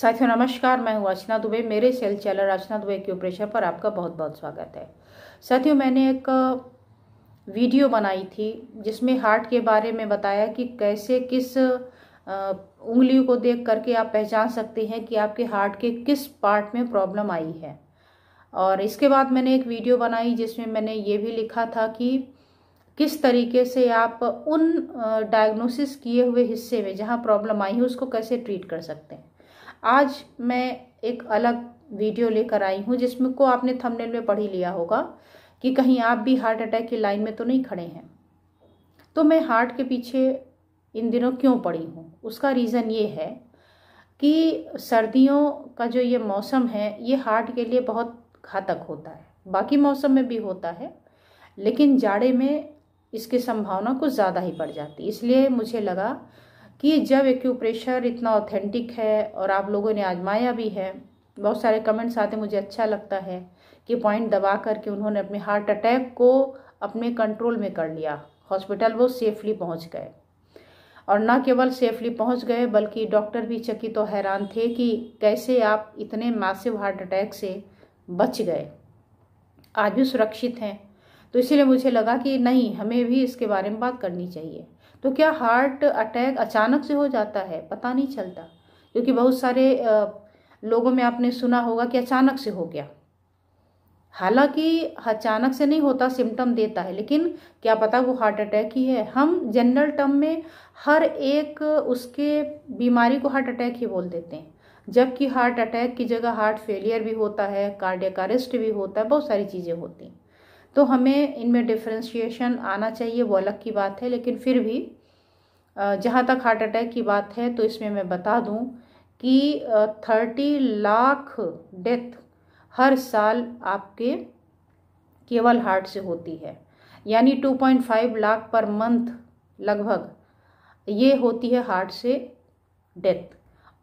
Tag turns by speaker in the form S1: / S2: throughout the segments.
S1: साथियों नमस्कार मैं हूं अर्चना दुबे मेरे सेल चैनल अर्चना दुबे की प्रेशर पर आपका बहुत बहुत स्वागत है साथियों मैंने एक वीडियो बनाई थी जिसमें हार्ट के बारे में बताया कि कैसे किस उंगलियों को देख करके आप पहचान सकते हैं कि आपके हार्ट के किस पार्ट में प्रॉब्लम आई है और इसके बाद मैंने एक वीडियो बनाई जिसमें मैंने ये भी लिखा था कि किस तरीके से आप उन डायग्नोसिस किए हुए हिस्से में जहाँ प्रॉब्लम आई है उसको कैसे ट्रीट कर सकते हैं आज मैं एक अलग वीडियो लेकर आई हूँ जिसमें को आपने थंबनेल में पढ़ ही लिया होगा कि कहीं आप भी हार्ट अटैक की लाइन में तो नहीं खड़े हैं तो मैं हार्ट के पीछे इन दिनों क्यों पड़ी हूँ उसका रीज़न ये है कि सर्दियों का जो ये मौसम है ये हार्ट के लिए बहुत घातक होता है बाकी मौसम में भी होता है लेकिन जाड़े में इसकी संभावना कुछ ज़्यादा ही बढ़ जाती है इसलिए मुझे लगा कि जब एक्यूप्रेशर इतना ऑथेंटिक है और आप लोगों ने आजमाया भी है बहुत सारे कमेंट्स आते मुझे अच्छा लगता है कि पॉइंट दबा करके उन्होंने अपने हार्ट अटैक को अपने कंट्रोल में कर लिया हॉस्पिटल वो सेफली पहुंच गए और ना केवल सेफली पहुंच गए बल्कि डॉक्टर भी चकित तो हैरान थे कि कैसे आप इतने मासिव हार्ट अटैक से बच गए आज भी सुरक्षित हैं तो इसीलिए मुझे लगा कि नहीं हमें भी इसके बारे में बात करनी चाहिए तो क्या हार्ट अटैक अचानक से हो जाता है पता नहीं चलता क्योंकि बहुत सारे लोगों में आपने सुना होगा कि अचानक से हो गया हालांकि अचानक से नहीं होता सिम्टम देता है लेकिन क्या पता वो हार्ट अटैक ही है हम जनरल टर्म में हर एक उसके बीमारी को हार्ट अटैक ही बोल देते हैं जबकि हार्ट अटैक की जगह हार्ट फेलियर भी होता है कार्डियक अरेस्ट भी होता है बहुत सारी चीज़ें होती हैं तो हमें इनमें डिफ्रेंशिएशन आना चाहिए वो अलग की बात है लेकिन फिर भी जहाँ तक हार्ट अटैक की बात है तो इसमें मैं बता दूँ कि थर्टी लाख डेथ हर साल आपके केवल हार्ट से होती है यानी two point five lakh per month लगभग ये होती है हार्ट से डेथ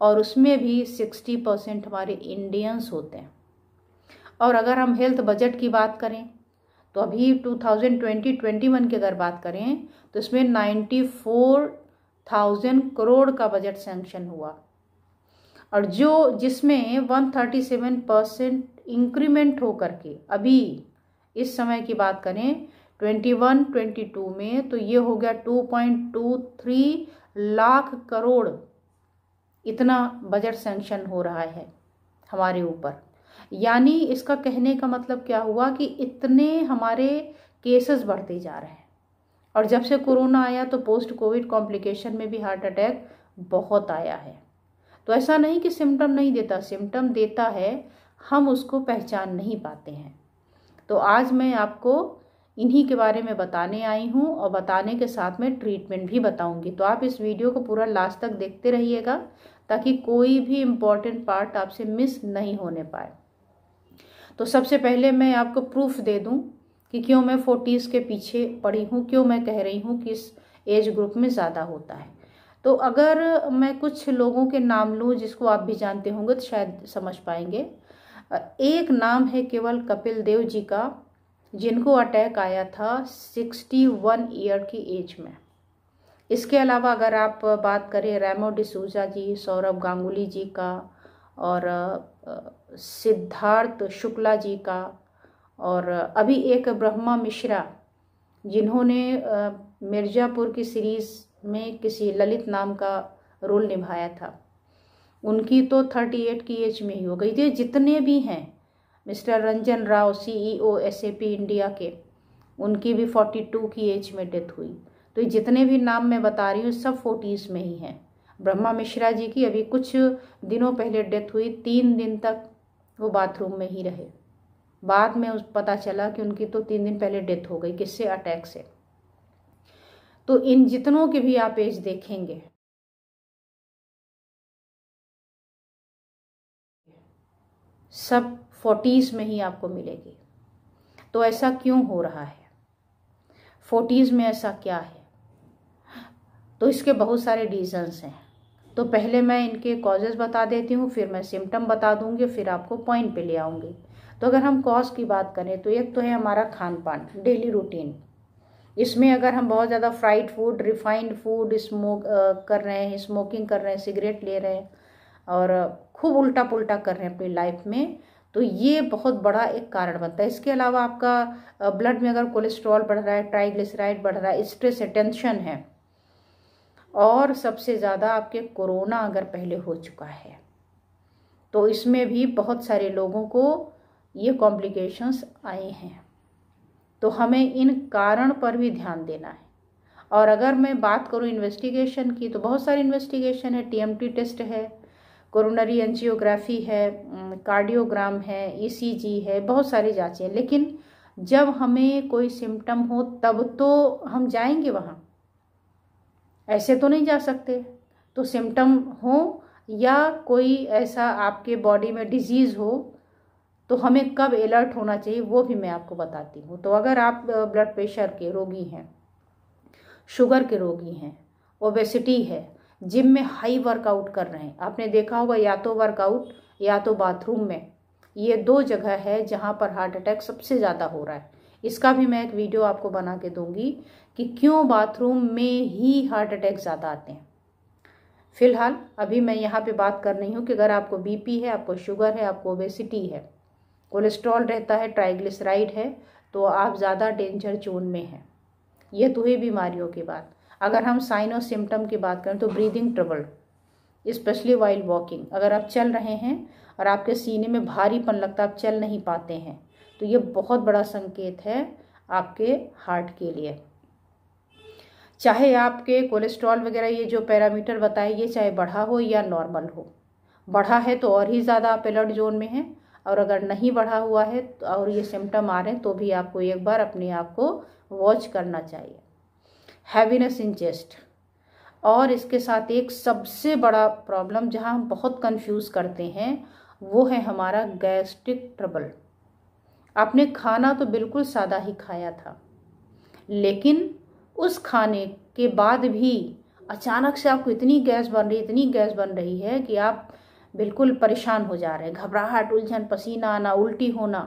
S1: और उसमें भी सिक्सटी परसेंट हमारे इंडियंस होते हैं और अगर हम हेल्थ बजट की बात करें तो अभी two thousand twenty twenty one की अगर बात करें तो इसमें नाइन्टी फोर थाउजेंड करोड़ का बजट सेंक्शन हुआ और जो जिसमें one thirty seven percent increment हो करके अभी इस समय की बात करें ट्वेंटी वन ट्वेंटी टू में तो ये हो गया two point two three lakh crore इतना बजट सेंक्शन हो रहा है हमारे ऊपर यानी इसका कहने का मतलब क्या हुआ कि इतने हमारे केसेस बढ़ते जा रहे हैं और जब से कोरोना आया तो पोस्ट कोविड कॉम्प्लिकेशन में भी हार्ट अटैक बहुत आया है तो ऐसा नहीं कि सिम्टम नहीं देता सिम्टम देता है हम उसको पहचान नहीं पाते हैं तो आज मैं आपको इन्हीं के बारे में बताने आई हूँ और बताने के साथ में ट्रीटमेंट भी बताऊँगी तो आप इस वीडियो को पूरा लास्ट तक देखते रहिएगा ताकि कोई भी इम्पॉर्टेंट पार्ट आपसे मिस नहीं होने पाए तो सबसे पहले मैं आपको प्रूफ दे दूँ कि क्यों मैं फोर्टीज़ के पीछे पड़ी हूँ क्यों मैं कह रही हूँ कि इस एज ग्रुप में ज़्यादा होता है तो अगर मैं कुछ लोगों के नाम लूँ जिसको आप भी जानते होंगे तो शायद समझ पाएंगे एक नाम है केवल कपिल देव जी का जिनको अटैक आया था सिक्सटी वन ईयर की एज में इसके अलावा अगर आप बात करें रैमो डिसूजा जी सौरभ गांगुली जी का और सिद्धार्थ शुक्ला जी का और अभी एक ब्रह्मा मिश्रा जिन्होंने मिर्ज़ापुर की सीरीज़ में किसी ललित नाम का रोल निभाया था उनकी तो थर्टी एट की एज में ही हो गई थी जितने भी हैं mister Ranjan Rao CEO SAP e India के उनकी भी फोर्टी टू की एज में डेथ हुई तो जितने भी नाम मैं बता रही हूँ सब फोर्टीज़ में ही हैं ब्रह्मा मिश्रा जी की अभी कुछ दिनों पहले डेथ हुई तीन दिन तक वो बाथरूम में ही रहे बाद में उस पता चला कि उनकी तो तीन दिन पहले डेथ हो गई किससे अटैक से तो इन जितनों के भी आप एज देखेंगे सब फोर्टीज़ में ही आपको मिलेगी तो ऐसा क्यों हो रहा है फोर्टीज़ में ऐसा क्या है तो इसके बहुत सारे रीजन्स हैं तो पहले मैं इनके कॉजेज़ बता देती हूँ फिर मैं सिम्टम बता दूँगी फिर आपको पॉइंट पे ले आऊँगी तो अगर हम कॉज की बात करें तो एक तो है हमारा खान पान डेली रूटीन इसमें अगर हम बहुत ज़्यादा fried food refined food smoke कर रहे हैं स्मोकिंग कर रहे हैं सिगरेट ले रहे हैं और खूब उल्टा पुल्टा कर रहे हैं अपनी लाइफ में तो ये बहुत बड़ा एक कारण बनता है इसके अलावा आपका ब्लड में अगर कोलेस्ट्रॉल बढ़ रहा है ट्राइग्लिसराइड बढ़ रहा है स्ट्रेस है टेंशन है और सबसे ज़्यादा आपके कोरोना अगर पहले हो चुका है तो इसमें भी बहुत सारे लोगों को ये कॉम्प्लिकेशंस आए हैं तो हमें इन कारण पर भी ध्यान देना है और अगर मैं बात करूँ इन्वेस्टिगेशन की तो बहुत सारी इन्वेस्टिगेशन है टीएमटी टेस्ट है कोरोनरी एंजियोग्राफी है कार्डियोग्राम है ईसीजी e है बहुत सारी जाँचें लेकिन जब हमें कोई सिम्टम हो तब तो हम जाएंगे वहाँ ऐसे तो नहीं जा सकते तो सिम्टम हो या कोई ऐसा आपके बॉडी में डिजीज़ हो तो हमें कब अलर्ट होना चाहिए वो भी मैं आपको बताती हूँ तो अगर आप ब्लड प्रेशर के रोगी हैं शुगर के रोगी हैं ओबेसिटी है जिम में हाई वर्कआउट कर रहे हैं आपने देखा होगा या तो वर्कआउट या तो बाथरूम में ये दो जगह है जहाँ पर हार्ट अटैक सबसे ज़्यादा हो रहा है इसका भी मैं एक वीडियो आपको बना के दूंगी कि क्यों बाथरूम में ही हार्ट अटैक ज़्यादा आते हैं फिलहाल अभी मैं यहाँ पे बात कर रही हूँ कि अगर आपको बीपी है आपको शुगर है आपको ओबेसिटी है कोलेस्ट्रॉल रहता है ट्राइग्लिसराइड है तो आप ज़्यादा डेंजर जोन में हैं यह तो ही बीमारियों की बात अगर हम साइन और सिम्टम की बात करें तो breathing trouble specially while walking अगर आप चल रहे हैं और आपके सीने में भारीपन लगता है आप चल नहीं पाते हैं तो ये बहुत बड़ा संकेत है आपके हार्ट के लिए चाहे आपके कोलेस्ट्रॉल वगैरह ये जो पैरामीटर बताए ये चाहे बढ़ा हो या नॉर्मल हो बढ़ा है तो और ही ज़्यादा आप अलर्ट जोन में हैं और अगर नहीं बढ़ा हुआ है तो और ये सिम्टम आ रहे हैं तो भी आपको एक बार अपने आप को वॉच करना चाहिए हैवीनेस इन चेस्ट और इसके साथ एक सबसे बड़ा प्रॉब्लम जहां हम बहुत कंफ्यूज करते हैं वो है हमारा गैस्ट्रिक ट्रबल आपने खाना तो बिल्कुल सादा ही खाया था लेकिन उस खाने के बाद भी अचानक से आपको इतनी गैस बन रही इतनी गैस बन रही है कि आप बिल्कुल परेशान हो जा रहे हैं घबराहट उलझन पसीना आना उल्टी होना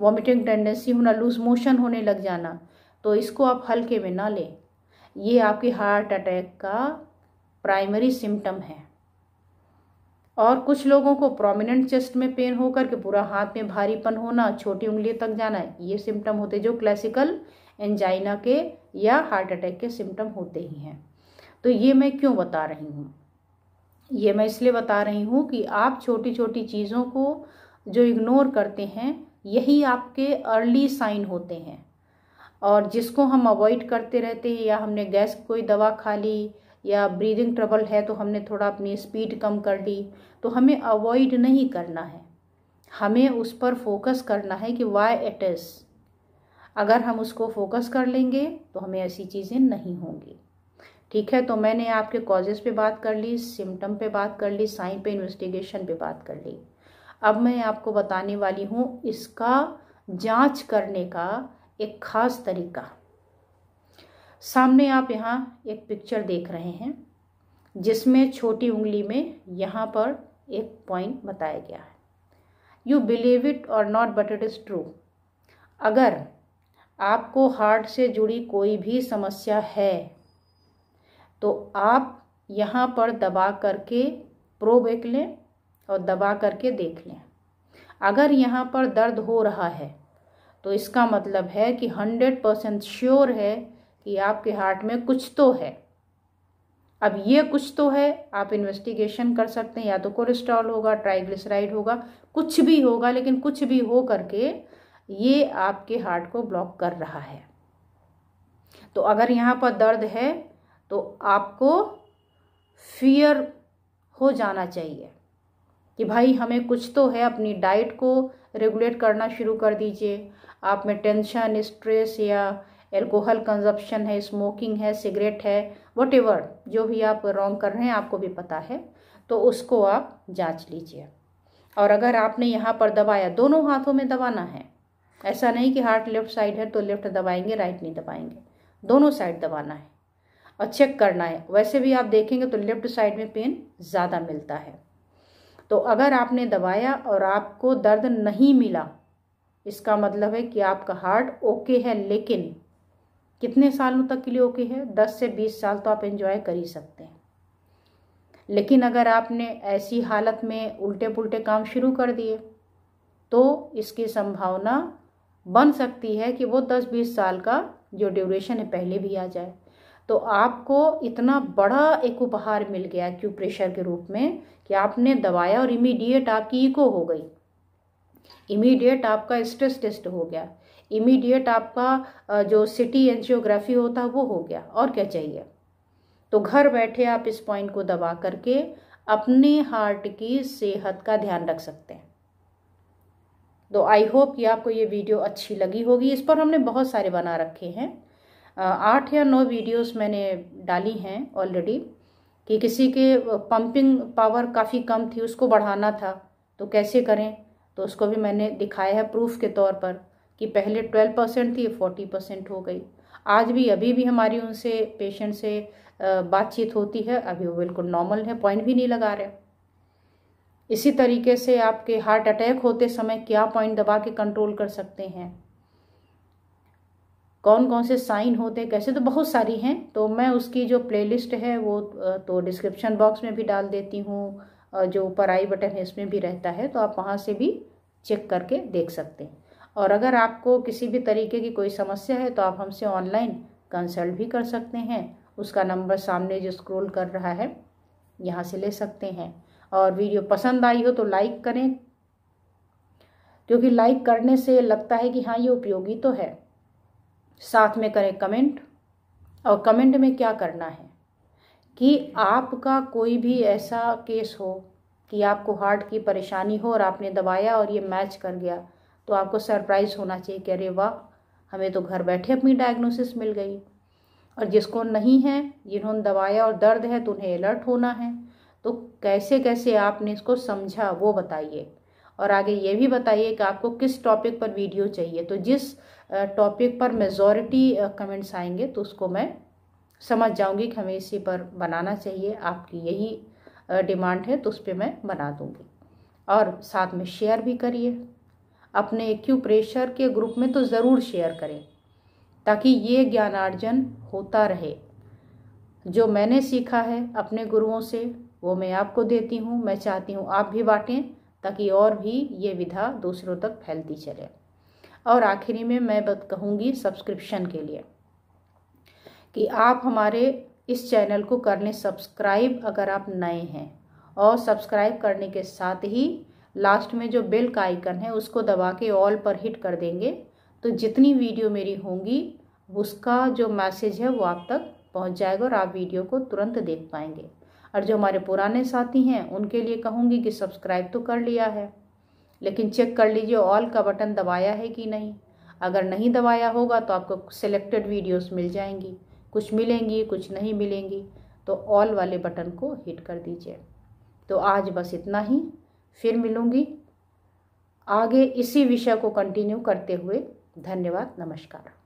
S1: वॉमिटिंग टेंडेंसी होना लूज मोशन होने लग जाना तो इसको आप हल्के में ना लें ये आपके हार्ट अटैक का प्राइमरी सिम्टम है और कुछ लोगों को प्रोमिनेंट चेस्ट में पेन होकर के पूरा हाथ में भारीपन होना छोटी उंगली तक जाना ये सिम्टम होते जो क्लासिकल एंजाइना के या हार्ट अटैक के सिम्टम होते ही हैं तो ये मैं क्यों बता रही हूँ ये मैं इसलिए बता रही हूँ कि आप छोटी छोटी चीज़ों को जो इग्नोर करते हैं यही आपके अर्ली साइन होते हैं और जिसको हम अवॉइड करते रहते हैं या हमने गैस कोई दवा खा ली या ब्रीदिंग ट्रबल है तो हमने थोड़ा अपनी स्पीड कम कर ली तो हमें अवॉइड नहीं करना है हमें उस पर फोकस करना है कि वाई इट इज़ अगर हम उसको फोकस कर लेंगे तो हमें ऐसी चीज़ें नहीं होंगी ठीक है तो मैंने आपके कॉजेज़ पे बात कर ली सिम्टम पे बात कर ली साइन पे इन्वेस्टिगेशन पे बात कर ली अब मैं आपको बताने वाली हूँ इसका जांच करने का एक ख़ास तरीका सामने आप यहाँ एक पिक्चर देख रहे हैं जिसमें छोटी उंगली में यहाँ पर एक पॉइंट बताया गया है यू बिलीव इट और not but it is true अगर आपको हार्ट से जुड़ी कोई भी समस्या है तो आप यहाँ पर दबा करके प्रोब एक लें और दबा करके देख लें अगर यहाँ पर दर्द हो रहा है तो इसका मतलब है कि हंड्रेड परसेंट श्योर है कि आपके हार्ट में कुछ तो है अब ये कुछ तो है आप इन्वेस्टिगेशन कर सकते हैं या तो कोलेस्ट्रॉल होगा ट्राइग्लिसराइड होगा कुछ भी होगा लेकिन कुछ भी हो करके ये आपके हार्ट को ब्लॉक कर रहा है तो अगर यहाँ पर दर्द है तो आपको फियर हो जाना चाहिए कि भाई हमें कुछ तो है अपनी डाइट को रेगुलेट करना शुरू कर दीजिए आप में टेंशन स्ट्रेस या एल्कोहल कंजप्शन है स्मोकिंग है सिगरेट है वट जो भी आप रॉन्ग कर रहे हैं आपको भी पता है तो उसको आप जांच लीजिए और अगर आपने यहाँ पर दबाया दोनों हाथों में दबाना है ऐसा नहीं कि हार्ट लेफ्ट साइड है तो लेफ्ट दबाएंगे राइट नहीं दबाएंगे दोनों साइड दबाना है और चेक करना है वैसे भी आप देखेंगे तो लेफ्ट साइड में पेन ज़्यादा मिलता है तो अगर आपने दबाया और आपको दर्द नहीं मिला इसका मतलब है कि आपका हार्ट ओके है लेकिन कितने सालों तक के लिए ओके है दस से बीस साल तो आप इन्जॉय कर ही सकते हैं लेकिन अगर आपने ऐसी हालत में उल्टे पुल्टे काम शुरू कर दिए तो इसकी संभावना बन सकती है कि वो दस बीस साल का जो ड्यूरेशन है पहले भी आ जाए तो आपको इतना बड़ा एक उपहार मिल गया क्यू प्रेशर के रूप में कि आपने दवाया और इमीडिएट आपकी इको हो गई इमीडिएट आपका स्ट्रेस टेस्ट हो गया इमीडिएट आपका जो सिटी एनजियोग्राफी होता है वो हो गया और क्या चाहिए तो घर बैठे आप इस पॉइंट को दबा करके अपने हार्ट की सेहत का ध्यान रख सकते हैं तो आई होप कि आपको ये वीडियो अच्छी लगी होगी इस पर हमने बहुत सारे बना रखे हैं आठ या नौ वीडियोस मैंने डाली हैं ऑलरेडी कि किसी के पंपिंग पावर काफ़ी कम थी उसको बढ़ाना था तो कैसे करें तो उसको भी मैंने दिखाया है प्रूफ के तौर पर कि पहले ट्वेल्व परसेंट थी फोर्टी परसेंट हो गई आज भी अभी भी हमारी उनसे पेशेंट से बातचीत होती है अभी वो बिल्कुल नॉर्मल है पॉइंट भी नहीं लगा रहे इसी तरीके से आपके हार्ट अटैक होते समय क्या पॉइंट दबा के कंट्रोल कर सकते हैं कौन कौन से साइन होते हैं कैसे तो बहुत सारी हैं तो मैं उसकी जो प्लेलिस्ट है वो तो डिस्क्रिप्शन बॉक्स में भी डाल देती हूँ जो ऊपर आई बटन है इसमें भी रहता है तो आप वहाँ से भी चेक करके देख सकते हैं और अगर आपको किसी भी तरीके की कोई समस्या है तो आप हमसे ऑनलाइन कंसल्ट भी कर सकते हैं उसका नंबर सामने जो स्क्रॉल कर रहा है यहाँ से ले सकते हैं और वीडियो पसंद आई हो तो लाइक करें क्योंकि लाइक करने से लगता है कि हाँ ये उपयोगी तो है साथ में करें कमेंट और कमेंट में क्या करना है कि आपका कोई भी ऐसा केस हो कि आपको हार्ट की परेशानी हो और आपने दबाया और ये मैच कर गया तो आपको सरप्राइज होना चाहिए कि अरे वाह हमें तो घर बैठे अपनी डायग्नोसिस मिल गई और जिसको नहीं है जिन्होंने दवाया और दर्द है तो उन्हें अलर्ट होना है तो कैसे कैसे आपने इसको समझा वो बताइए और आगे ये भी बताइए कि आपको किस टॉपिक पर वीडियो चाहिए तो जिस टॉपिक पर मेजॉरिटी कमेंट्स आएंगे तो उसको मैं समझ जाऊंगी कि हमें इसी पर बनाना चाहिए आपकी यही डिमांड है तो उस पर मैं बना दूंगी और साथ में शेयर भी करिए अपने एक्यू प्रेशर के ग्रुप में तो ज़रूर शेयर करें ताकि ये ज्ञानार्जन होता रहे जो मैंने सीखा है अपने गुरुओं से वो मैं आपको देती हूँ मैं चाहती हूँ आप भी बाँटें ताकि और भी ये विधा दूसरों तक फैलती चले और आखिरी में मैं बत कहूँगी सब्सक्रिप्शन के लिए कि आप हमारे इस चैनल को कर लें सब्सक्राइब अगर आप नए हैं और सब्सक्राइब करने के साथ ही लास्ट में जो बेल का आइकन है उसको दबा के ऑल पर हिट कर देंगे तो जितनी वीडियो मेरी होंगी उसका जो मैसेज है वो आप तक पहुंच जाएगा और आप वीडियो को तुरंत देख पाएंगे और जो हमारे पुराने साथी हैं उनके लिए कहूँगी कि सब्सक्राइब तो कर लिया है लेकिन चेक कर लीजिए ऑल का बटन दबाया है कि नहीं अगर नहीं दबाया होगा तो आपको सिलेक्टेड वीडियोस मिल जाएंगी कुछ मिलेंगी कुछ नहीं मिलेंगी तो ऑल वाले बटन को हिट कर दीजिए तो आज बस इतना ही फिर मिलूँगी आगे इसी विषय को कंटिन्यू करते हुए धन्यवाद नमस्कार